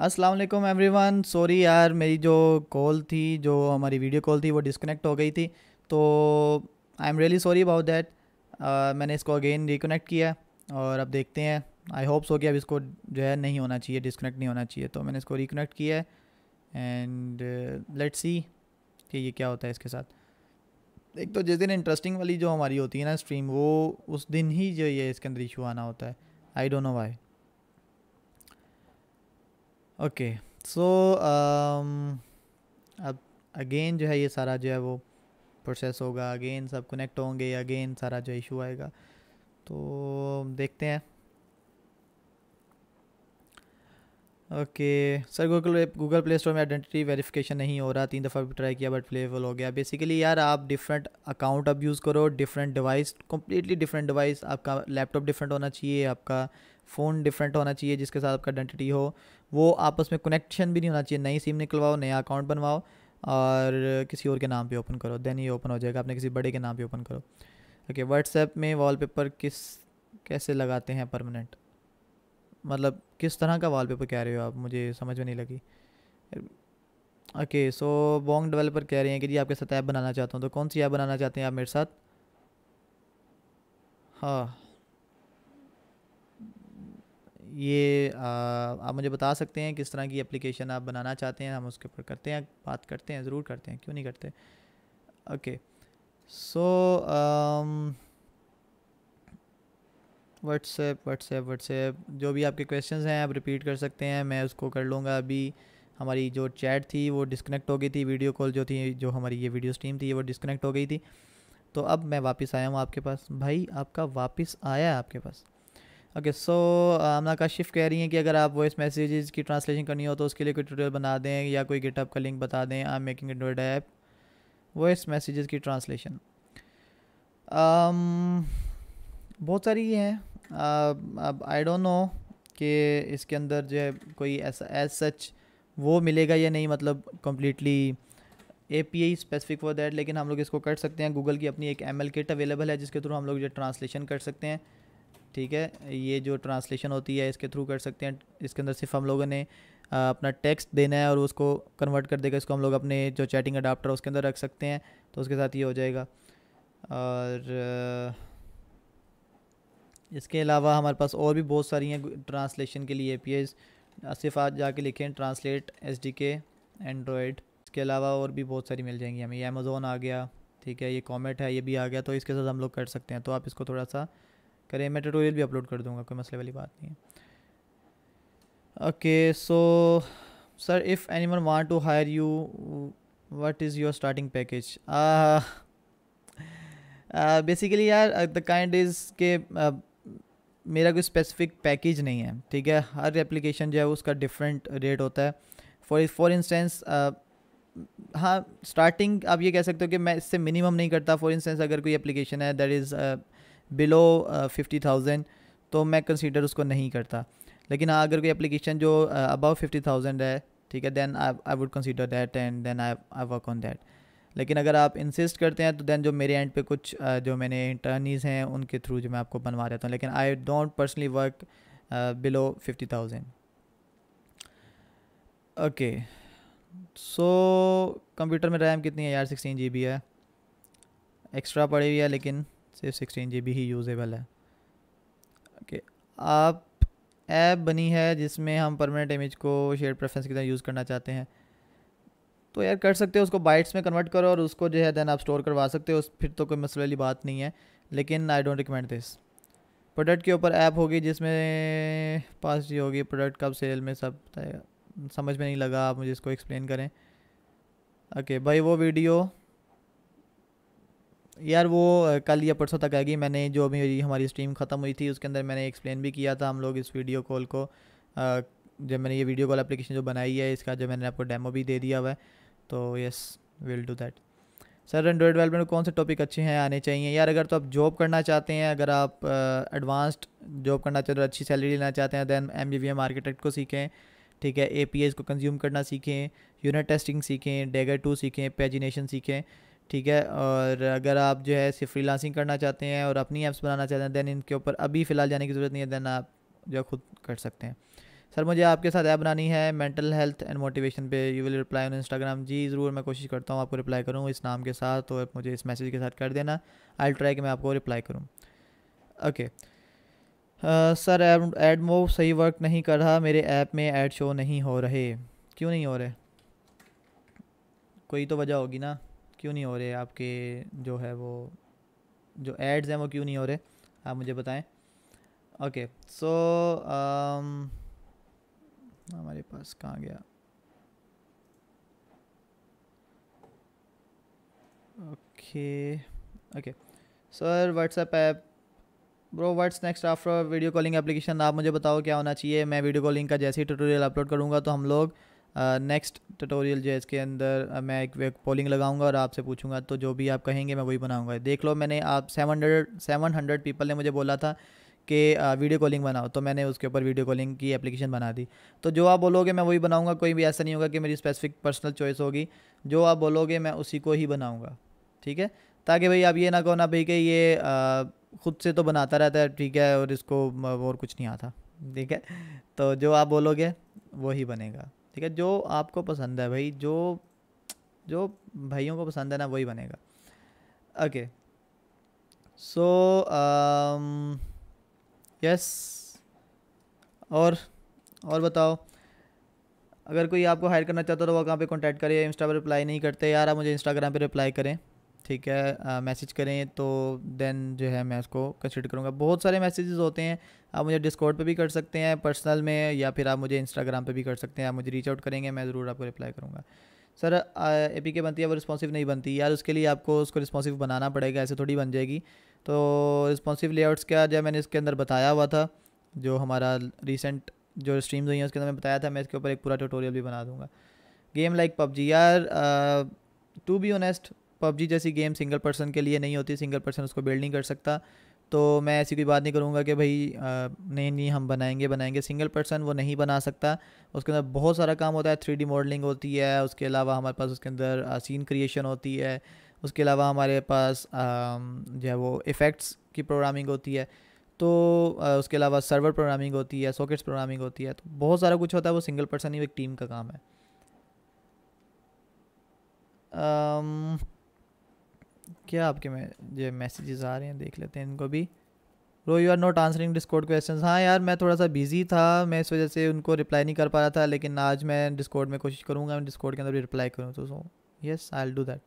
अस्सलाम वालेकुम everyone sorry यार मेरी जो कॉल थी जो हमारी वीडियो कॉल थी वो डिसकनेक्ट हो गई थी तो I am really sorry about that मैंने इसको अगेन रिकनेक्ट किया और अब देखते हैं आई होप सो कि अब इसको जो है नहीं होना चाहिए डिसकनेक्ट नहीं होना चाहिए तो मैंने इसको रिकनेक्ट किया है एंड लेट सी कि ये क्या होता है इसके साथ एक तो जिस दिन इंटरेस्टिंग वाली जो हमारी होती है ना स्ट्रीम वो उस दिन ही जो ये इसके अंदर इशू आना होता है I don't know why okay so um, अब अगेन जो है ये सारा जो है वो प्रोसेस होगा अगेन सब कनेक्ट होंगे अगेन सारा जो इशू आएगा तो देखते हैं okay sir Google Google Play Store में आइडेंटिटी वेरिफिकेशन नहीं हो रहा तीन दफ़ा ट्राई किया बट फेल हो गया बेसिकली यार आप डिफरेंट अकाउंट अब यूज़ करो different device completely different device आपका लैपटॉप डिफरेंट होना चाहिए आपका फ़ोन डिफरेंट होना चाहिए जिसके साथ आपका आइडेंटिटी हो वो आपस में कनेक्शन भी नहीं होना चाहिए नई सिम निकलवाओ नया अकाउंट बनवाओ और किसी और के नाम पे ओपन करो देन ये ओपन हो जाएगा आपने किसी बड़े के नाम पे ओपन करो ओके okay, व्हाट्सएप में वॉलपेपर किस कैसे लगाते हैं परमानेंट मतलब किस तरह का वॉलपेपर कह रहे हो आप मुझे समझ में नहीं लगी ओके सो बॉन्ग डेवलपर कह रहे हैं कि जी आपके साथ ऐप बनाना चाहता हूँ तो कौन सी ऐप बनाना चाहते हैं आप मेरे साथ हाँ ये आ, आप मुझे बता सकते हैं किस तरह की एप्लीकेशन आप बनाना चाहते हैं हम उसके ऊपर करते हैं बात करते हैं ज़रूर करते हैं क्यों नहीं करते okay so so, um, WhatsApp WhatsApp WhatsApp जो भी आपके क्वेश्चंस हैं आप रिपीट कर सकते हैं मैं उसको कर लूँगा अभी हमारी जो चैट थी वो डिस्कनेक्ट हो गई थी वीडियो कॉल जो थी जो हमारी ये वीडियो स्ट्रीम थी वो डिस्कनेक्ट हो गई थी तो अब मैं वापस आया हूँ आपके पास भाई आपका वापस आया है आपके पास ओके सो आमना काशिफ कह रही हैं कि अगर आप वॉइस मैसेजेस की ट्रांसलेशन करनी हो तो उसके लिए कोई ट्यूटोरियल बना दें या कोई गिटअप का लिंक बता दें I am making Android app voice messages की ट्रांसलेशन um, बहुत सारी हैं अब आई डोंट नो कि इसके अंदर जो है कोई ऐसा एज सच वो मिलेगा या नहीं मतलब completely A P I specific for that लेकिन हम लोग इसको कर सकते हैं गूगल की अपनी एक एम एल किट अवेलेबल है जिसके थ्रू हम लोग जो ट्रांसलेशन कर सकते हैं ठीक है ये जो ट्रांसलेशन होती है इसके थ्रू कर सकते हैं इसके अंदर सिर्फ हम लोगों ने अपना टेक्स्ट देना है और उसको कन्वर्ट कर देगा इसको हम लोग अपने जो चैटिंग अडाप्टर उसके अंदर रख सकते हैं तो उसके साथ ये हो जाएगा और इसके अलावा हमारे पास और भी बहुत सारी हैं ट्रांसलेशन के लिए ए पी सिर्फ आज जाके लिखें translate S D K Android इसके अलावा और भी बहुत सारी मिल जाएंगी हमें ये अमेज़ोन आ गया ठीक है ये कॉमेट है ये भी आ गया तो इसके साथ हम लोग कर सकते हैं तो आप इसको थोड़ा सा करें मैं ट्यूटोरियल भी अपलोड कर दूँगा कोई मसले वाली बात नहीं है okay so sir if anyone want to hire you what is your starting package basically यार द काइंड इज़ के uh, मेरा कोई स्पेसिफिक पैकेज नहीं है ठीक है हर एप्लीकेशन जो है उसका डिफरेंट रेट होता है फॉर फॉर इंस्टेंस हाँ स्टार्टिंग आप ये कह सकते हो कि मैं इससे मिनिमम नहीं करता फॉर इंस्टेंस अगर कोई एप्लीकेशन है that is below fifty thousand तो मैं कंसिडर उसको नहीं करता लेकिन हाँ अगर कोई एप्लीकेशन जो अबाव फिफ्टी थाउजेंड है ठीक है then I would consider that and then I I work on that लेकिन अगर आप इंसिस्ट करते हैं तो देन जो मेरे एंड पे कुछ जो मैंने इंटर्नीज हैं उनके थ्रू जो मैं आपको बनवा देता हूँ लेकिन I don't personally work below fifty thousand okay so computer में रैम कितनी है यार सिक्सटीन जी है एक्स्ट्रा पड़ी हुई है लेकिन सिर्फ सिक्सटीन जी ही यूजेबल है ओके okay. आप ऐप बनी है जिसमें हम परमानेंट इमेज को शेयर प्रेफरेंस की तरह यूज़ करना चाहते हैं तो यार कर सकते हो उसको बाइट्स में कन्वर्ट करो और उसको जो है देन आप स्टोर करवा सकते हो फिर तो कोई मसले वाली बात नहीं है लेकिन I don't recommend this product के ऊपर ऐप होगी जिसमें पास ये होगी प्रोडक्ट कब सेल में सब समझ में नहीं लगा आप मुझे इसको एक्सप्लेन करें ओके भाई वो वीडियो यार वो कल या परसों तक आएगी मैंने जो भी हमारी स्ट्रीम ख़त्म हुई थी उसके अंदर मैंने एक्सप्लेन भी किया था हम लोग इस वीडियो कॉल को जब मैंने ये वीडियो कॉल एप्लीकेशन जो बनाई है इसका जो मैंने आपको डेमो भी दे दिया हुआ है तो yes will do that sir Android development कौन से टॉपिक अच्छे हैं आने चाहिए यार अगर तो आप जॉब करना चाहते हैं अगर आप एडवांस्ड जॉब करना चाहते हैं अच्छी सैलरी लेना चाहते हैं then M V V M architect को सीखें ठीक है ए को कंज्यूम करना सीखें यूनिट टेस्टिंग सीखें डेगर टू सीखें पेजिनेशन सीखें ठीक है और अगर आप जो है सिर्फ फ्रीलांसिंग करना चाहते हैं और अपनी ऐप्स बनाना चाहते हैं दैन इनके ऊपर अभी फ़िलहाल जाने की ज़रूरत नहीं है दैन आप जो खुद कर सकते हैं सर मुझे आपके साथ ऐप बनानी है मेंटल हेल्थ एंड मोटिवेशन पे you will reply on Instagram जी ज़रूर मैं कोशिश करता हूँ आपको रिप्लाई करूँ इस नाम के साथ तो मुझे इस मैसेज के साथ कर देना आई ट्राई कि मैं आपको रिप्लाई करूँ ओके सर एड मो सही वर्क नहीं कर रहा मेरे ऐप में एड शो नहीं हो रहे क्यों नहीं हो रहे कोई तो वजह होगी ना क्यों नहीं हो रहे आपके जो है वो जो एड्स हैं वो क्यों नहीं हो रहे आप मुझे बताएं ओके सो हमारे पास कहाँ गया okay okay sir WhatsApp app bro what's next after video calling application आप मुझे बताओ क्या होना चाहिए मैं वीडियो कॉलिंग का जैसे ही ट्यूटोरियल अपलोड करूँगा तो हम लोग नेक्स्ट ट्यूटोरियल जो है इसके अंदर मैं एक पोलिंग लगाऊंगा और आपसे पूछूंगा तो जो भी आप कहेंगे मैं वही बनाऊंगा देख लो मैंने आप seven hundred seven hundred people ने मुझे बोला था के वीडियो कॉलिंग बनाओ तो मैंने उसके ऊपर वीडियो कॉलिंग की एप्लीकेशन बना दी तो जो आप बोलोगे मैं वही बनाऊँगा कोई भी ऐसा नहीं होगा कि मेरी स्पेसिफिक पर्सनल चॉइस होगी जो आप बोलोगे मैं उसी को ही बनाऊँगा ठीक है ताकि भाई आप ये ना कहो ना भाई कि ये खुद से तो बनाता रहता है ठीक है और इसको और कुछ नहीं आता ठीक है तो जो आप बोलोगे वही बनेगा ठीक है जो आपको पसंद है भाई जो जो भाइयों को पसंद है ना वही बनेगा okay so so, um, yes और और बताओ अगर कोई आपको हायर करना चाहता तो वह कहाँ पे कांटेक्ट करें इंस्टा पर रिप्लाई नहीं करते यार आप मुझे इंस्टाग्राम पे रिप्लाई करें ठीक है मैसेज करें तो देन जो है मैं उसको कंसिडर करूँगा बहुत सारे मैसेजेस होते हैं आप मुझे डिस्कॉर्ड पे भी कर सकते हैं पर्सनल में या फिर आप मुझे इंस्टाग्राम पे भी कर सकते हैं आप मुझे रीच आउट करेंगे मैं ज़रूर आपको रिप्लाई करूँगा सर ए पी के बनती है वो रिस्पॉन्सिव नहीं बनती यार उसके लिए आपको उसको रिस्पॉन्सिव बनाना पड़ेगा ऐसे थोड़ी बन जाएगी तो रिस्पॉन्सिव लेआउट्स क्या जो मैंने इसके अंदर बताया हुआ था जो हमारा रिसेंट जो स्ट्रीम्स हुई हैं उसके अंदर मैं बताया था मैं इसके ऊपर एक पूरा ट्यूटोरियल भी बना दूंगा गेम लाइक पबजी यार टू बी ऑनेस्ट पबजी जैसी गेम सिंगल पर्सन के लिए नहीं होती सिंगल पर्सन उसको बिल्ड नहीं कर सकता तो मैं ऐसी कोई बात नहीं करूँगा कि भाई आ, नहीं नहीं हम बनाएंगे बनाएंगे सिंगल पर्सन वो नहीं बना सकता उसके अंदर बहुत सारा काम होता है थ्री मॉडलिंग होती है उसके अलावा हमारे पास उसके अंदर सीन क्रिएशन होती है उसके अलावा हमारे पास जो है वो इफ़ेक्ट्स की प्रोग्रामिंग होती है तो उसके अलावा सर्वर प्रोग्रामिंग होती है सॉकेट्स प्रोग्रामिंग होती है तो बहुत सारा कुछ होता है वो सिंगल पर्सन ही एक टीम का काम है आम, क्या आपके में जो मैसेजेस आ रहे हैं देख लेते हैं इनको भी bro you are not answering Discord question हाँ यार मैं थोड़ा सा बिजी था मैं इस वजह से उनको रिप्लाई नहीं कर पा रहा था लेकिन आज मैं डिस्कोड में कोशिश करूँगा मैं डिस्कोड के अंदर भी रिप्लाई करूँ तो so yes I will do that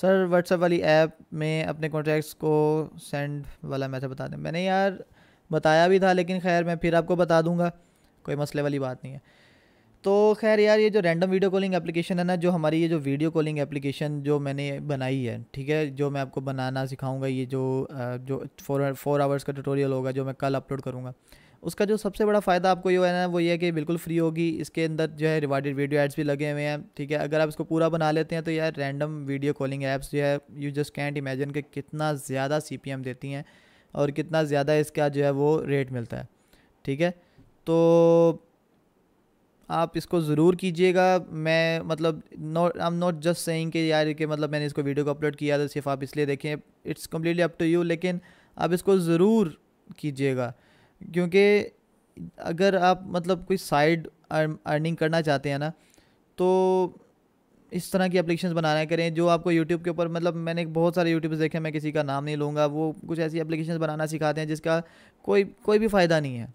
sir WhatsApp वाली ऐप में अपने कॉन्टैक्ट्स को सेंड वाला मैसेज बता दें मैंने यार बताया भी था लेकिन खैर मैं फिर आपको बता दूंगा कोई मसले वाली बात नहीं है तो खैर यार ये जो रैंडम वीडियो कॉलिंग एप्लीकेशन है ना जो हमारी ये जो वीडियो कॉलिंग एप्लीकेशन जो मैंने बनाई है ठीक है जो मैं आपको बनाना सिखाऊंगा ये जो जो फोर फोर आवर्स का ट्यूटोरियल होगा जो मैं कल अपलोड करूँगा उसका जो सबसे बड़ा फ़ायदा आपको ये है ना वो ये है कि बिल्कुल फ्री होगी इसके अंदर जो है रिवार्डेड वीडियो एड्स भी लगे हुए हैं ठीक है अगर आप इसको पूरा बना लेते हैं तो यार रैंडम वीडियो कॉलिंग ऐप्स जो है यू जस्ट कैंट इमेजन के कितना ज़्यादा सी देती हैं और कितना ज़्यादा इसका जो है वो रेट मिलता है ठीक है तो आप इसको ज़रूर कीजिएगा मैं मतलब not I am not just saying कि यार कि मतलब मैंने इसको वीडियो को अपलोड किया था तो सिर्फ आप इसलिए देखें it's completely up to you लेकिन आप इसको ज़रूर कीजिएगा क्योंकि अगर आप मतलब कोई साइड अर्निंग करना चाहते हैं ना तो इस तरह की अप्लीकेशन बनाया करें जो आपको यूट्यूब के ऊपर मतलब मैंने बहुत सारे यूट्यूब देखे मैं किसी का नाम नहीं लूँगा वो कुछ ऐसी एप्लीकेशन बनाना सिखाते हैं जिसका कोई कोई भी फ़ायदा नहीं है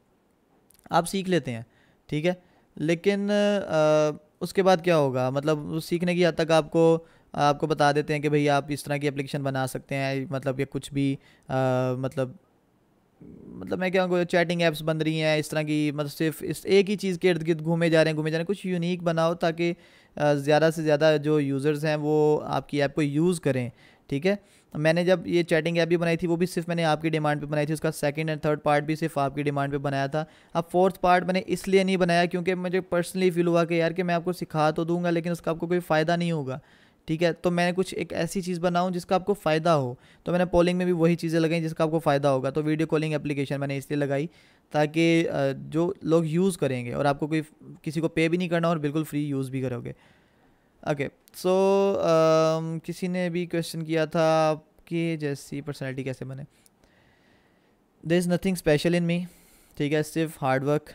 आप सीख लेते हैं ठीक है लेकिन आ, उसके बाद क्या होगा मतलब सीखने की हद तक आपको आपको बता देते हैं कि भाई आप इस तरह की एप्लीकेशन बना सकते हैं मतलब या कुछ भी आ, मतलब मतलब मैं क्या चैटिंग ऐप्स बन रही हैं इस तरह की मतलब सिर्फ इस एक ही चीज़ के इर्द गिर्द घूमे जा रहे हैं घूमे जा रहे हैं कुछ यूनिक बनाओ ताकि ज़्यादा से ज़्यादा जो यूज़र्स हैं वो आपकी ऐप को यूज़ करें ठीक है मैंने जब ये चैटिंग ऐप भी बनाई थी वो भी सिर्फ मैंने आपकी डिमांड पे बनाई थी उसका सेकंड एंड थर्ड पार्ट भी सिर्फ आपकी डिमांड पे बनाया था अब फोर्थ पार्ट मैंने इसलिए नहीं बनाया क्योंकि मुझे पर्सनली फील हुआ कि यार कि मैं आपको सिखा तो दूंगा लेकिन उसका आपको कोई फ़ायदा नहीं होगा ठीक है तो मैंने कुछ एक ऐसी चीज़ बनाऊँ जिसका आपको फ़ायदा हो तो मैंने पोलिंग में भी वही चीज़ें लगाई जिसका आपको फ़ायदा होगा तो वीडियो कॉलिंग एप्लीकेशन मैंने इसलिए लगाई ताकि जो लोग यूज़ करेंगे और आपको कोई किसी को पे भी नहीं करना और बिल्कुल फ्री यूज़ भी करोगे ओके सो किसी ने भी क्वेश्चन किया था आपकी जैसी पर्सनैलिटी कैसे बने there is nothing special in me ठीक है सिर्फ हार्डवर्क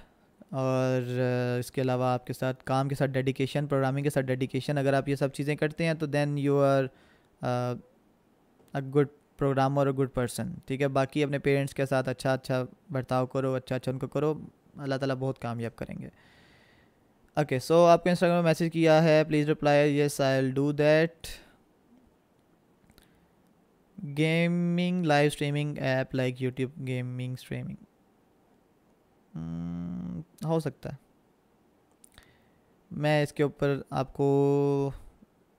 और इसके अलावा आपके साथ काम के साथ डेडिकेशन प्रोग्रामिंग के साथ डेडिकेशन अगर आप ये सब चीज़ें करते हैं तो then you are a good program और अ गुड पर्सन ठीक है बाकी अपने पेरेंट्स के साथ अच्छा अच्छा बर्ताव करो अच्छा अच्छा उनको करो अल्लाह ताला बहुत कामयाब करेंगे ओके सो आपको इंस्टाग्राम में मैसेज किया है please reply yes I will do that gaming live streaming app like YouTube gaming streaming hmm, हो सकता है मैं इसके ऊपर आपको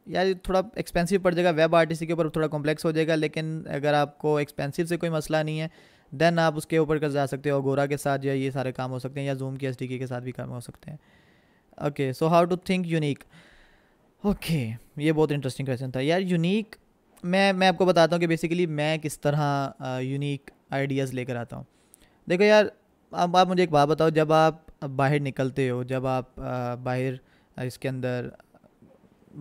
यार थोड़ा एक्सपेंसिव पड़ जाएगा वेब आर के ऊपर थोड़ा कॉम्प्लेक्स हो जाएगा लेकिन अगर आपको एक्सपेंसिव से कोई मसला नहीं है देन आप उसके ऊपर कर जा सकते हो गोरा के साथ या ये सारे काम हो सकते हैं या जूम की एस के साथ भी काम हो सकते हैं okay so how to think unique okay ये बहुत इंटरेस्टिंग क्वेश्चन था यार यूनिक मैं मैं आपको बताता हूँ कि बेसिकली मैं किस तरह यूनिक आइडियाज़ लेकर आता हूँ देखो यार अब आप मुझे एक बात बताओ जब आप बाहर निकलते हो जब आप बाहर इसके अंदर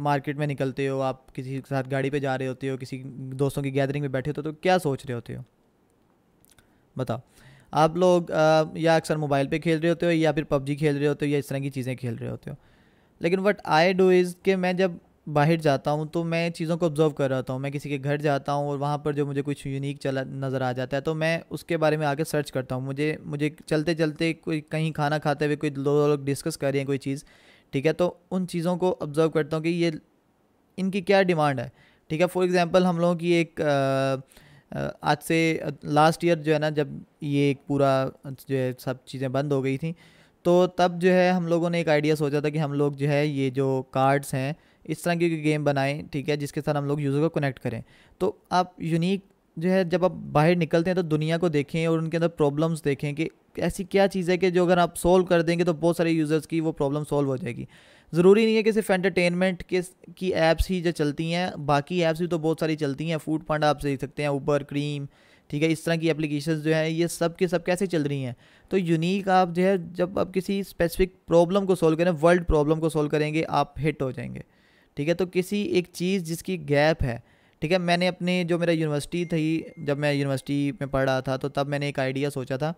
मार्केट में निकलते हो आप किसी के साथ गाड़ी पे जा रहे होते हो किसी दोस्तों की गैदरिंग में बैठे होते हो तो क्या सोच रहे होते हो बताओ आप लोग या अक्सर मोबाइल पे खेल रहे होते हो या फिर पबजी खेल रहे होते हो या इस तरह की चीज़ें खेल रहे होते हो लेकिन वट आई डू इज़ कि मैं जब बाहर जाता हूँ तो मैं चीज़ों को ऑब्जर्व कर रहा हूँ मैं किसी के घर जाता हूँ और वहाँ पर जो मुझे कुछ यूनिक चला नज़र आ जाता है तो मैं उसके बारे में आगे सर्च करता हूँ मुझे मुझे चलते चलते कोई कहीं खाना खाते हुए कोई दो लोग डिस्कस कर रहे हैं कोई चीज़ ठीक है तो उन चीज़ों को ऑब्ज़र्व करता हूँ कि ये इनकी क्या डिमांड है ठीक है फॉर एग्ज़ाम्पल हम लोगों की एक आज से लास्ट ईयर जो है ना जब ये एक पूरा जो है सब चीज़ें बंद हो गई थी तो तब जो है हम लोगों ने एक आइडिया सोचा था कि हम लोग जो है ये जो कार्ड्स हैं इस तरह की गेम बनाएं ठीक है जिसके साथ हम लोग यूज़र को कनेक्ट करें तो आप यूनिक जो है जब आप बाहर निकलते हैं तो दुनिया को देखें और उनके अंदर प्रॉब्लम्स देखें कि ऐसी क्या चीज़ है कि जो अगर आप सोल्व कर देंगे तो बहुत सारे यूज़र्स की वो प्रॉब्लम सोल्व हो जाएगी ज़रूरी नहीं है कि सिर्फ एंटरटेनमेंट के की ऐप्स ही जो चलती हैं बाकी ऐप्स भी तो बहुत सारी चलती हैं फूड पांडा आप देख सकते हैं ऊबर क्रीम ठीक है इस तरह की एप्लीकेशन जो है ये सब के सब कैसे चल रही हैं तो यूनिक आप जो है जब आप किसी स्पेसिफिक प्रॉब्लम को सोल्व करें वर्ल्ड प्रॉब्लम को सोल्व करेंगे आप हिट हो जाएंगे ठीक है तो किसी एक चीज़ जिसकी गैप है ठीक है मैंने अपने जो मेरा यूनिवर्सिटी थी जब मैं यूनिवर्सिटी में पढ़ रहा था तो तब मैंने एक आइडिया सोचा था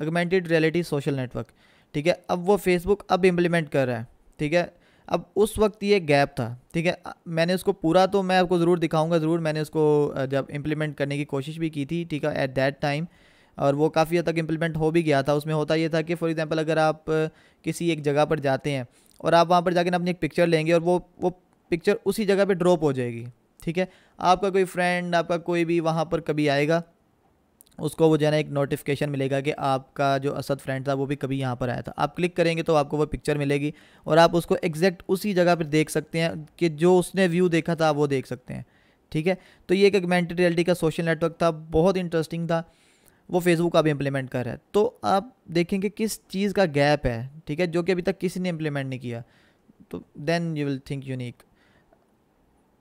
अगमेंटेड रियलिटी सोशल नेटवर्क ठीक है अब वो फेसबुक अब इम्प्लीमेंट कर रहा है ठीक है अब उस वक्त ये गैप था ठीक है मैंने उसको पूरा तो मैं आपको ज़रूर दिखाऊंगा ज़रूर मैंने उसको जब इम्प्लीमेंट करने की कोशिश भी की थी ठीक है एट दैट टाइम और वो काफ़ी हद तक इम्प्लीमेंट हो भी गया था उसमें होता ये था कि फॉर एग्ज़ाम्पल अगर आप किसी एक जगह पर जाते हैं और आप वहाँ पर जाकर अपनी एक पिक्चर लेंगे और वो वो पिक्चर उसी जगह पे ड्रॉप हो जाएगी ठीक है आपका कोई फ्रेंड आपका कोई भी वहाँ पर कभी आएगा उसको वो जो है ना एक नोटिफिकेशन मिलेगा कि आपका जो असद फ्रेंड था वो भी कभी यहाँ पर आया था आप क्लिक करेंगे तो आपको वो पिक्चर मिलेगी और आप उसको एग्जैक्ट उसी जगह पर देख सकते हैं कि जो उसने व्यू देखा था वो देख सकते हैं ठीक है तो ये एक एगमेंटेड रियलिटी का सोशल नेटवर्क था बहुत इंटरेस्टिंग था वो फेसबुक भी इम्प्लीमेंट कर रहा है तो आप देखेंगे कि किस चीज़ का गैप है ठीक है जो कि अभी तक किसी ने इम्प्लीमेंट नहीं किया तो then you will think unique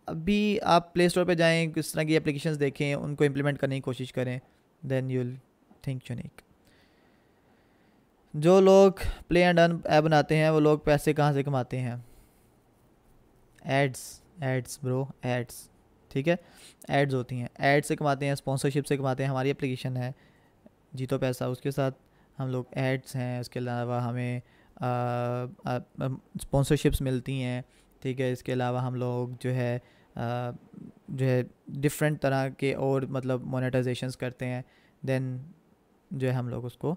अभी आप प्ले स्टोर पर जाएँ किस तरह की एप्लीकेशन देखें उनको इम्प्लीमेंट करने की कोशिश करें देन यूल थिंक यूनिक जो लोग प्ले एंड अर्न ऐप बनाते हैं वो लोग पैसे कहाँ से कमाते हैं एड्स एड्स ब्रो एड्स ठीक है एड्स होती हैं एड्स से कमाते हैं स्पॉन्सरशिप से कमाते हैं हमारी एप्लीकेशन है जीतो पैसा उसके साथ हम लोग एड्स हैं उसके अलावा हमें स्पॉन्सरशिप्स मिलती हैं ठीक है इसके अलावा हम लोग जो है जो है डिफरेंट तरह के और मतलब मोनेटाइजेशन करते हैं देन जो है हम लोग उसको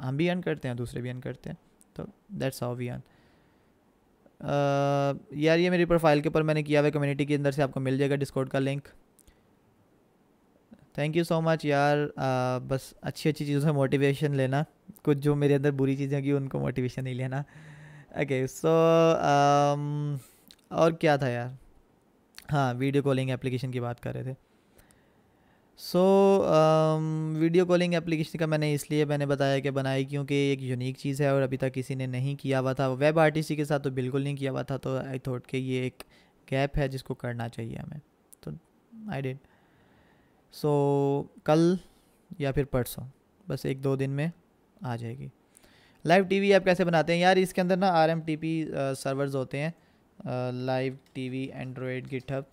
हम भी अर्न करते हैं दूसरे भी अर्न करते हैं तो दैट्स हाउ वी अर्न यार ये मेरी प्रोफाइल के ऊपर मैंने किया हुआ कम्युनिटी के अंदर से आपको मिल जाएगा डिस्कॉर्ड का link thank you so much यार आ, बस अच्छी अच्छी चीज़ों से मोटिवेशन लेना कुछ जो मेरे अंदर बुरी चीज़ें होंगी उनको मोटिवेशन नहीं लेना ओके okay, सो so, और क्या था यार हाँ वीडियो कॉलिंग एप्लीकेशन की बात कर रहे थे सो वीडियो कॉलिंग एप्लीकेशन का मैंने इसलिए मैंने बताया कि बनाई क्योंकि एक यूनिक चीज़ है और अभी तक किसी ने नहीं किया हुआ था वेब आर के साथ तो बिल्कुल नहीं किया हुआ था तो आई थॉट कि ये एक गैप है जिसको करना चाहिए हमें तो आई डेड सो कल या फिर परसों बस एक दो दिन में आ जाएगी लाइव टीवी आप कैसे बनाते हैं यार इसके अंदर ना R M T P servers होते हैं लाइव टीवी एंड्रॉयड गिटहब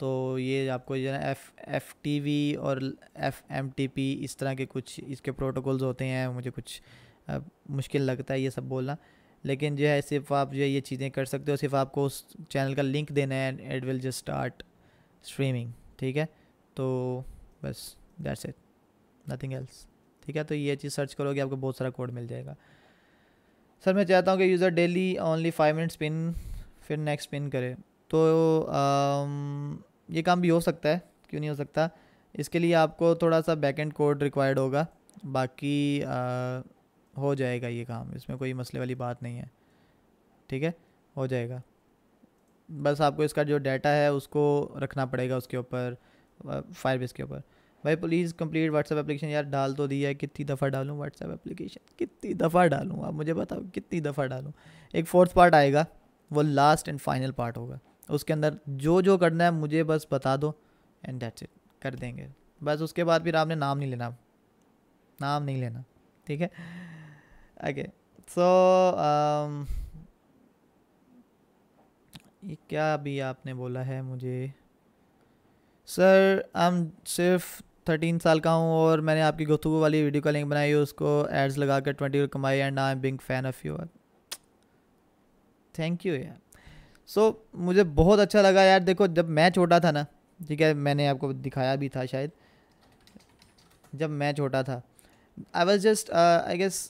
तो ये आपको जो है एफ एफ टी वी और एफ एम टी पी इस तरह के कुछ इसके प्रोटोकॉल्स होते हैं मुझे कुछ आ, मुश्किल लगता है ये सब बोलना लेकिन जो है सिर्फ आप जो है ये चीज़ें कर सकते हो सिर्फ आपको उस चैनल का लिंक देना है and will just start streaming ठीक है तो बस दैट्स इट नथिंग एल्स ठीक है तो ये चीज़ सर्च करोगे आपको बहुत सारा कोड मिल जाएगा सर मैं चाहता हूँ कि user daily only five minute spin फिर नेक्स्ट स्पिन करे तो आ, um, ये काम भी हो सकता है क्यों नहीं हो सकता इसके लिए आपको थोड़ा सा बैक एंड कोड रिक्वायर्ड होगा बाकी आ, uh, हो जाएगा ये काम इसमें कोई मसले वाली बात नहीं है ठीक है हो जाएगा बस आपको इसका जो डाटा है उसको रखना पड़ेगा उसके ऊपर फायर uh, के ऊपर भाई प्लीज़ कंप्लीट व्हाट्सएप एप्लीकेशन यार डाल तो दिया है कितनी दफ़ा डालूँ व्हाट्सएप एप्लीकेशन कितनी दफ़ा डालूँ आप मुझे बताओ कितनी दफ़ा डालूँ एक फोर्थ पार्ट आएगा वो लास्ट एंड फाइनल पार्ट होगा उसके अंदर जो जो करना है मुझे बस बता दो एंड डेट्स इट कर देंगे बस उसके बाद फिर आपने नाम नहीं लेना नाम नहीं लेना ठीक है ओके सो um, ये क्या अभी आपने बोला है मुझे सर आई एम सिर्फ थर्टीन साल का हूँ और मैंने आपकी गुफ्तु वाली वीडियो का लिंक बनाई उसको एड्स लगा कर ट्वेंटी कमाई and I am being fan of your thank you यार सो so, मुझे बहुत अच्छा लगा यार देखो जब मैं छोटा था ना ठीक है मैंने आपको दिखाया भी था शायद जब मैं छोटा था I was just I guess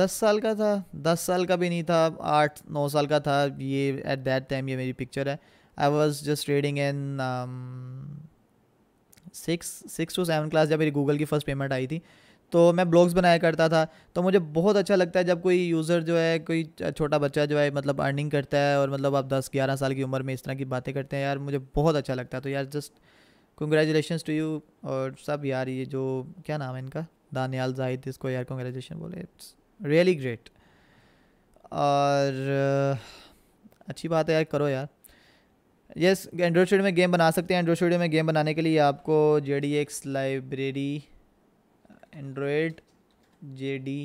दस साल का था दस साल का भी नहीं था आठ नौ साल का था ये एट दैट टाइम ये मेरी पिक्चर है I was just reading in six six two seven class जब मेरी गूगल की फ़र्स्ट पेमेंट आई थी तो मैं ब्लॉग्स बनाया करता था तो मुझे बहुत अच्छा लगता है जब कोई यूज़र जो है कोई छोटा बच्चा जो है मतलब अर्निंग करता है और मतलब आप 10-11 साल की उम्र में इस तरह की बातें करते हैं यार मुझे बहुत अच्छा लगता है तो यार जस्ट कंग्रेचुलेशन टू यू और सब यार ये जो क्या नाम है इनका दानियाल जाहिद इसको यार कंग्रेचुलेशन बोले इट्स रियली ग्रेट और अच्छी बात है यार करो यार यस एंड्रॉइड स्टूडियो में गेम बना सकते हैं एंड्रॉइड स्टूडियो में गेम बनाने के लिए आपको J D X library Android J D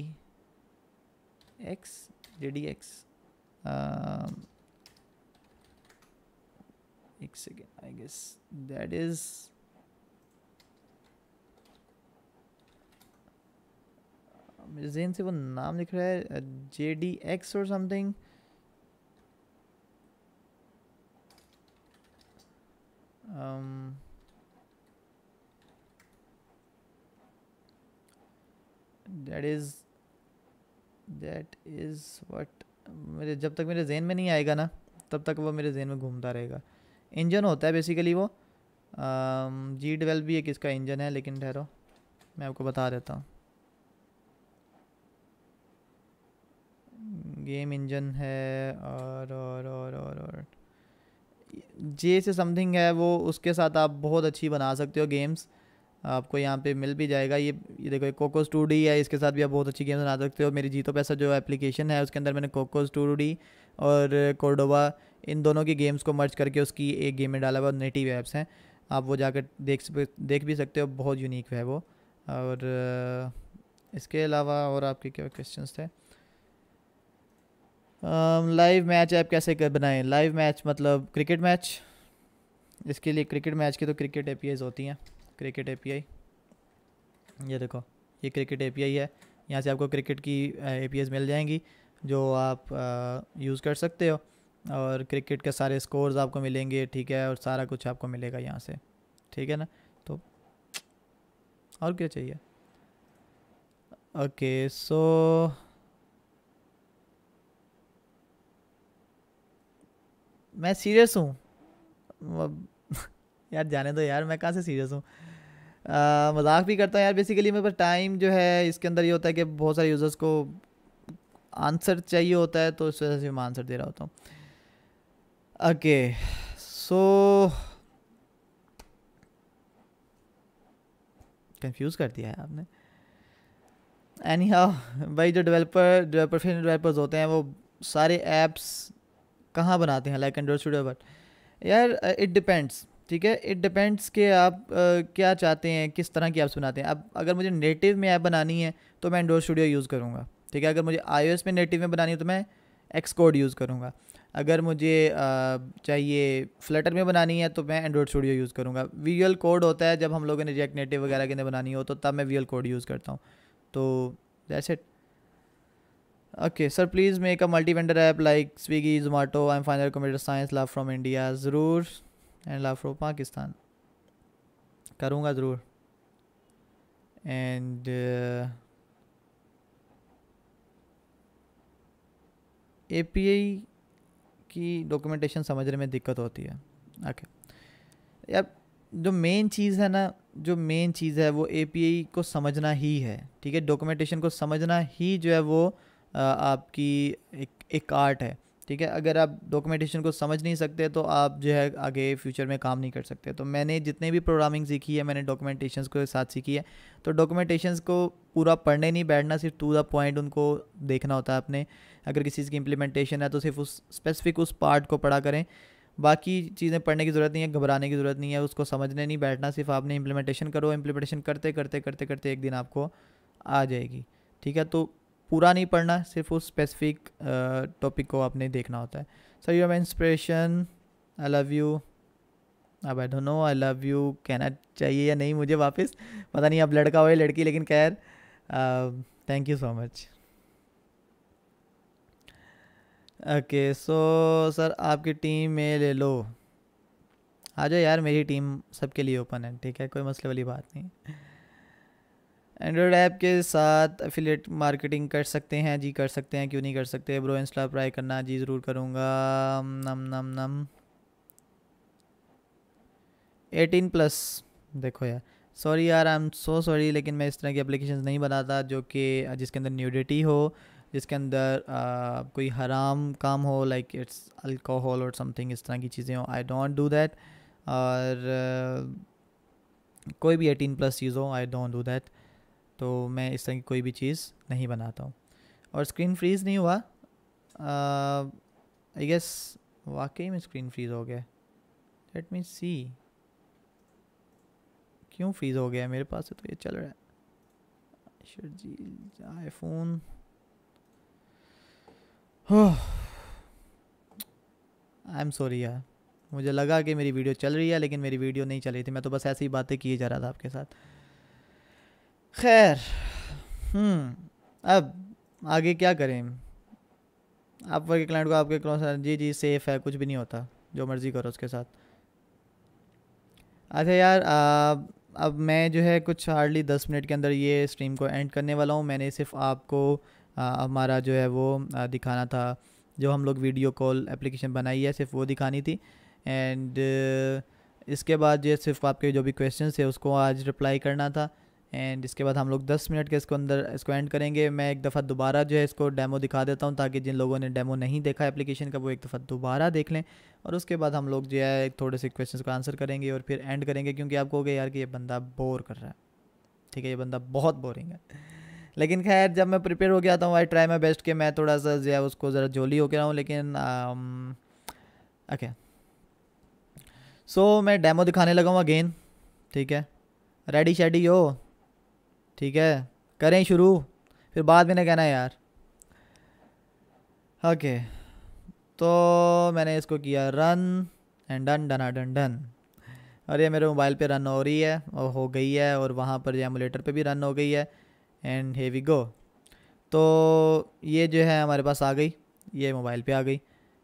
X J D X एक second I guess that is मेरे जेन से वो नाम लिख रहा है जे डी एक्स और something Um, that is that is what मेरे जब तक मेरे जहन में नहीं आएगा ना तब तक वो मेरे जहन में घूमता रहेगा इंजन होता है बेसिकली वो जी um, ट्वेल्व भी एक इसका इंजन है लेकिन ठहरो मैं आपको बता देता हूँ गेम इंजन है और और और और और, और जे से समथिंग है वो उसके साथ आप बहुत अच्छी बना सकते हो गेम्स आपको यहाँ पे मिल भी जाएगा ये ये देखो एक कोकोस टू डी है इसके साथ भी आप बहुत अच्छी गेम्स बना सकते हो मेरी जीतो पैसा जो एप्लीकेशन है उसके अंदर मैंने कोकोस टू डी और कोडोवा इन दोनों की गेम्स को मर्ज करके उसकी एक गेम में डाला हुआ नेटिव ऐप्स हैं आप वो जाकर देख देख भी सकते हो बहुत यूनिक है वो और इसके अलावा और आपके क्या क्वेश्चन थे लाइव मैच ऐप कैसे कर बनाएं लाइव मैच मतलब क्रिकेट मैच इसके लिए क्रिकेट मैच की तो क्रिकेट ए होती हैं क्रिकेट ए ये देखो ये क्रिकेट ए है यहाँ से आपको क्रिकेट की ए मिल जाएंगी जो आप यूज़ कर सकते हो और क्रिकेट के सारे स्कोर्स आपको मिलेंगे ठीक है और सारा कुछ आपको मिलेगा यहाँ से ठीक है ना तो और क्या चाहिए ओके सो मैं सीरियस हूँ यार जाने दो यार मैं कहाँ से सीरियस हूँ मजाक भी करता हूँ यार बेसिकली मेरे पास टाइम जो है इसके अंदर ये होता है कि बहुत सारे यूज़र्स को आंसर चाहिए होता है तो इस वजह से मैं आंसर दे रहा होता हूँ ओके सो कंफ्यूज कर दिया है आपने एनी हाउ भाई जो डेवलपर डेवलपर फिर डेवलपर्स होते हैं वो सारे ऐप्स कहाँ बनाते हैं लाइक एंड्रॉइड स्टूडियो पर यार इट uh, डिपेंड्स ठीक है इट डिपेंड्स कि आप uh, क्या चाहते हैं किस तरह की ऐप्स बनाते हैं अब अगर मुझे नेटिव में ऐप बनानी है तो मैं एंड्रॉइड स्टूडियो यूज़ करूँगा ठीक है अगर मुझे आई में नेटिव में बनानी है तो मैं एक्स कोड यूज़ करूँगा अगर मुझे आ, uh, चाहिए फ्लटर में बनानी है तो मैं एंड्रॉयड स्टूडियो यूज़ करूँगा वी कोड होता है जब हम लोगों ने जैक नेटिव वगैरह के लिए बनानी हो तो तब मैं वी कोड यूज़ करता हूँ तो that's it okay sir please make a multi vendor app like Swiggy Zomato I am final computer science love from India ज़रूर एंड लव फ्रॉम पाकिस्तान करूँगा ज़रूर एंड ए पी आई की डॉक्यूमेंटेशन समझने में दिक्कत होती है ओके okay. यार जो मेन चीज़ है ना जो मेन चीज़ है वो ए पी आई को समझना ही है ठीक है डॉक्यूमेंटेशन को समझना ही जो है वो आपकी एक एक आर्ट है ठीक है अगर आप डॉक्यूमेंटेशन को समझ नहीं सकते तो आप जो है आगे फ्यूचर में काम नहीं कर सकते तो मैंने जितने भी प्रोग्रामिंग सीखी है मैंने डॉक्यूमेंटेशन को साथ सीखी है तो डॉक्यूमेंटेशन को पूरा पढ़ने नहीं बैठना सिर्फ टू द पॉइंट उनको देखना होता है अपने अगर किसी चीज़ की इम्प्लीमेंटेशन है तो सिर्फ उस स्पेसिफिक उस पार्ट को पढ़ा करें बाकी चीज़ें पढ़ने की ज़रूरत नहीं है घबराने की ज़रूरत नहीं है उसको समझने नहीं बैठना सिर्फ आपने इम्प्लीमेंटेशन करो इम्प्लीमेंटेशन करते करते करते करते एक दिन आपको आ जाएगी ठीक है तो पूरा नहीं पढ़ना सिर्फ उस स्पेसिफिक टॉपिक को आपने देखना होता है sir you are my inspiration I love you अब I don't know I love you कहना चाहिए या नहीं मुझे वापस पता नहीं अब लड़का हो या लड़की लेकिन खैर thank you so much okay so sir आपकी टीम में ले लो आ जाओ यार मेरी टीम सबके लिए ओपन है ठीक है कोई मसले वाली बात नहीं एंड्रॉयड ऐप के साथ एफिलेट मार्केटिंग कर सकते हैं जी कर सकते हैं क्यों नहीं कर सकते ब्रो इंस्टा ट्राई करना जी ज़रूर करूँगा नम नम नम एटीन प्लस देखो यार सॉरी यार आई एम सो सॉरी लेकिन मैं इस तरह की अप्लीकेशन नहीं बनाता जो कि जिसके अंदर न्यूडिटी हो जिसके अंदर आ, कोई हराम काम हो लाइक इट्स अल्कोहल और समथिंग इस तरह की चीज़ें हो आई डोंट डू दैट और आ, कोई भी एटीन प्लस चीज़ हो आई डोंट डू दैट तो मैं इस तरह की कोई भी चीज़ नहीं बनाता हूँ और स्क्रीन फ्रीज़ नहीं हुआ आई गेस वाकई में स्क्रीन फ्रीज़ हो गया लेट मी सी क्यों फ्रीज़ हो गया मेरे पास से तो ये चल रहा है sir ji iPhone I am sorry यार मुझे लगा कि मेरी वीडियो चल रही है लेकिन मेरी वीडियो नहीं चल रही थी मैं तो बस ऐसी ही बातें किए जा रहा था आपके साथ खैर हम्म, अब आगे क्या करें आप वर्ग क्लाइंट को आपके क्रॉस जी जी सेफ है कुछ भी नहीं होता जो मर्जी करो उसके साथ अच्छा यार आ, अब मैं जो है कुछ हार्डली दस मिनट के अंदर ये स्ट्रीम को एंड करने वाला हूँ मैंने सिर्फ आपको आ, हमारा जो है वो आ, दिखाना था जो हम लोग वीडियो कॉल एप्लीकेशन बनाई है सिर्फ वो दिखानी थी एंड इसके बाद जो है सिर्फ आपके जो भी क्वेश्चन है उसको आज रिप्लाई करना था एंड इसके बाद हम लोग 10 मिनट के इसको अंदर इसको एंड करेंगे मैं एक दफ़ा दोबारा जो है इसको डेमो दिखा देता हूँ ताकि जिन लोगों ने डेमो नहीं देखा एप्लीकेशन का वो एक दफ़ा दोबारा देख लें और उसके बाद हम लोग जो है थोड़े से क्वेश्चन का आंसर करेंगे और फिर एंड करेंगे क्योंकि आपको हो गया यार कि ये बंदा बोर कर रहा है ठीक है ये बंदा बहुत बोरिंग है लेकिन खैर जब मैं प्रिपेयर हो गया था आई ट्राई माई बेस्ट कि मैं थोड़ा सा जो है उसको ज़रा जोली होकर रहा हूँ लेकिन ओके um, सो मैं डेमो दिखाने लगा हूँ अगेन ठीक है रेडी शेडी हो ठीक है करें शुरू फिर बाद में ना कहना यार ओके तो मैंने इसको किया रन एंड डन डना डन डन और ये मेरे मोबाइल पे रन हो रही है और हो गई है और वहाँ पर एमुलेटर पे भी रन हो गई है एंड हे वी गो तो ये जो है हमारे पास आ गई ये मोबाइल पे आ गई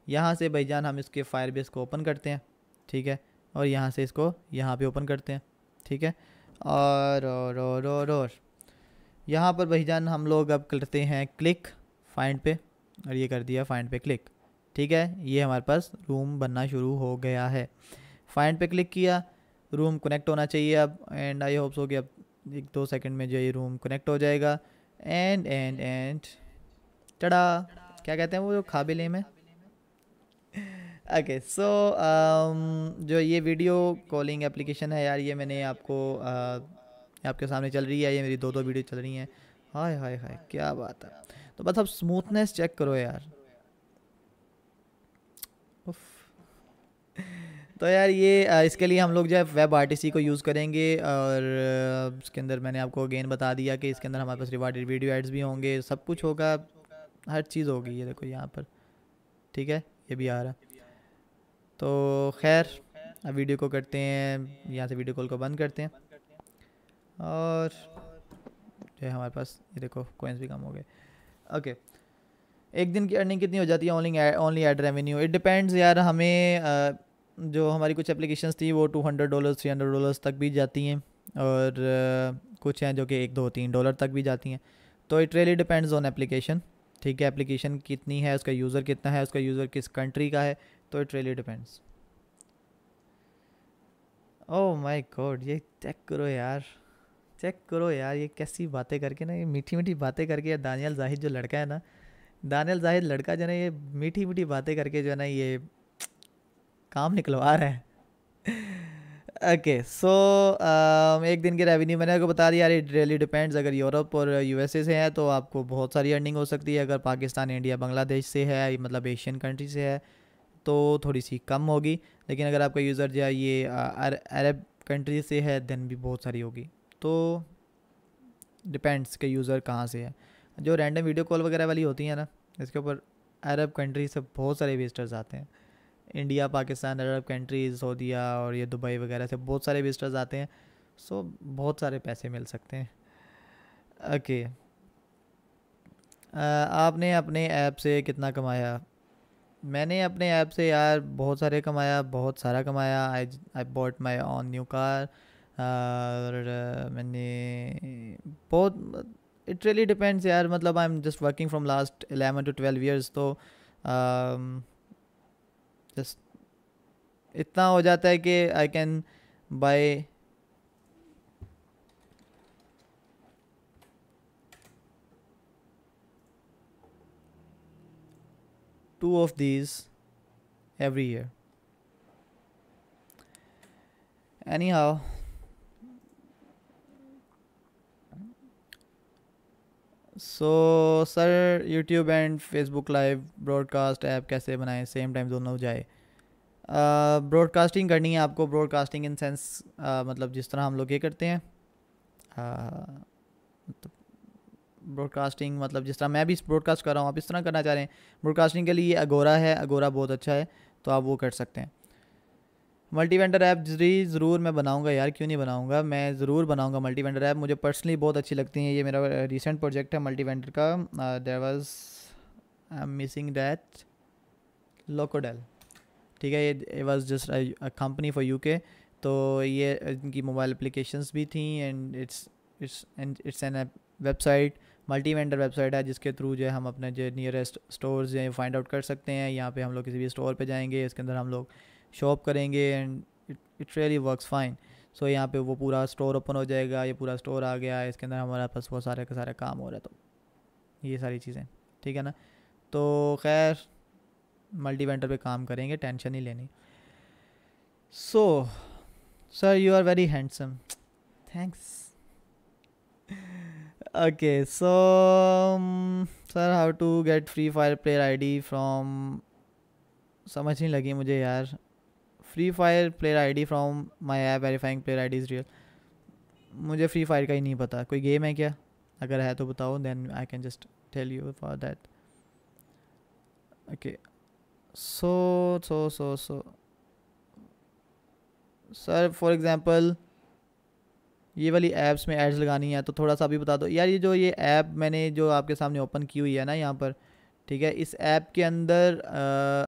यहाँ से भाई जान हम इसके फायर बेस को ओपन करते हैं ठीक है और यहाँ से इसको यहाँ पे ओपन करते हैं ठीक है और और और और और यहाँ पर भाईजान हम लोग अब करते हैं क्लिक फाइंड पे और ये कर दिया फाइंड पे क्लिक ठीक है ये हमारे पास रूम बनना शुरू हो गया है फाइंड पे क्लिक किया रूम कनेक्ट होना चाहिए अब एंड आई होप्स हो कि अब एक दो सेकंड में जो ये रूम कनेक्ट हो जाएगा एंड एंड एंड टड़ा क्या कहते हैं वो जो खाबिले में ओके सो um, जो ये वीडियो कॉलिंग एप्लीकेशन है यार ये मैंने आपको uh, आपके सामने चल रही है ये मेरी दो दो वीडियो चल रही हैं हाय हाय हाय क्या बात है तो बस आप स्मूथनेस चेक करो यार तो यार ये इसके लिए हम लोग जो है वेब आर को यूज़ करेंगे और इसके अंदर मैंने आपको अगेन बता दिया कि इसके अंदर हमारे पास रिवार्डेड वीडियो एड्स भी होंगे सब कुछ होगा हर चीज़ होगी ये देखो यहाँ पर ठीक है ये भी आ रहा है तो खैर अब वीडियो को करते हैं यहाँ से वीडियो कॉल को बंद करते हैं और जो है हमारे पास ये देखो कोइंस भी कम हो गए ओके एक दिन की अर्निंग कितनी हो जाती है only only ad revenue it depends यार हमें आ, जो हमारी कुछ एप्लीकेशंस थी वो two hundred dollar three hundred dollars तक भी जाती हैं और आ, कुछ हैं जो कि एक दो तीन डॉलर तक भी जाती हैं तो it really depends on application ठीक है एप्लीकेशन कितनी है उसका यूज़र कितना है उसका यूज़र किस कंट्री का है तो it really depends oh my god ये चेक करो यार चेक करो यार ये कैसी बातें करके ना ये मीठी मीठी बातें करके यार दानियल जाहिद जो लड़का है ना दानियल जाहिद लड़का जो है ना ये मीठी मीठी बातें करके जो है ना ये काम निकलवा रहा है ओके सो um, एक दिन के रेवेन्यू मैंने आपको बता दिया यार इट रियली डिपेंड्स अगर यूरोप और यूएसए से हैं तो आपको बहुत सारी अर्निंग हो सकती है अगर पाकिस्तान इंडिया बांग्लादेश से है मतलब एशियन कंट्री से है तो थोड़ी सी कम होगी लेकिन अगर आपका यूज़र जो है ये अरब कंट्री से है देन भी बहुत सारी होगी तो डिपेंड्स के यूज़र कहाँ से है जो रैंडम वीडियो कॉल वगैरह वाली होती है ना इसके ऊपर अरब कंट्री से बहुत सारे विजिटर्स आते हैं इंडिया पाकिस्तान अरब कंट्रीज़ सऊदीया और ये दुबई वगैरह से बहुत सारे विजिटर्स आते हैं सो बहुत सारे पैसे मिल सकते हैं ओके okay. आपने अपने ऐप से कितना कमाया मैंने अपने ऐप से यार बहुत सारे कमाया बहुत सारा कमाया I I bought my on new car और मैंने बहुत इट रियली डिपेंड्स यार मतलब I am just working from last eleven to twelve years तो जस्ट um, इतना हो जाता है कि I can buy two of these every year. Anyhow, so sir YouTube and Facebook live broadcast app कैसे बनाए सेम टाइम दोनों जाए ब्रॉडकास्टिंग करनी है आपको ब्रॉडकास्टिंग इन सेंस मतलब जिस तरह हम लोग ये करते हैं uh, मतलब ब्रॉडकास्टिंग मतलब जिस तरह मैं भी ब्रॉडकास्ट कर रहा हूँ आप इस तरह करना चाह रहे हैं ब्रॉडकास्टिंग के लिए अगोरा है अगोरा बहुत अच्छा है तो आप वो कर सकते हैं मल्टी वेंडर ऐप जी ज़रूर मैं बनाऊंगा यार क्यों नहीं बनाऊंगा मैं ज़रूर बनाऊंगा मल्टी वेंडर ऐप मुझे पर्सनली बहुत अच्छी लगती है ये मेरा रिसेंट प्रोजेक्ट है मल्टी वेंडर का there was I am missing that लोकोडेल ठीक है ये was just company for you के तो ये इनकी मोबाइल एप्लीकेशंस भी थी and it's it's and it's an website multi vendor website है जिसके थ्रू जो है हम अपने जो नियरेस्ट स्टोर्स हैं फाइंड आउट कर सकते हैं यहाँ पे हम लोग किसी भी स्टोर पे जाएंगे इसके अंदर हम लोग शॉप करेंगे and it really works fine so यहाँ पे वो पूरा स्टोर ओपन हो जाएगा ये पूरा स्टोर आ गया इसके अंदर हमारे पास वो सारे का सारे काम हो रहा है तो ये सारी चीज़ें ठीक है ना तो खैर मल्टी वेंडर पर काम करेंगे टेंशन ही लेनी so sir you are very handsome thanks okay so sir how to get free fire player ID from समझ नहीं लगी मुझे यार free fire player ID from my app verifying player ID is real मुझे free fire का ही नहीं पता कोई गेम है क्या अगर है तो बताओ then I can just tell you for that okay so so so so sir for example ये वाली ऐप्स में एड्स लगानी है तो थोड़ा सा अभी बता दो यार ये जो ये ऐप मैंने जो आपके सामने ओपन की हुई है ना यहाँ पर ठीक है इस ऐप के अंदर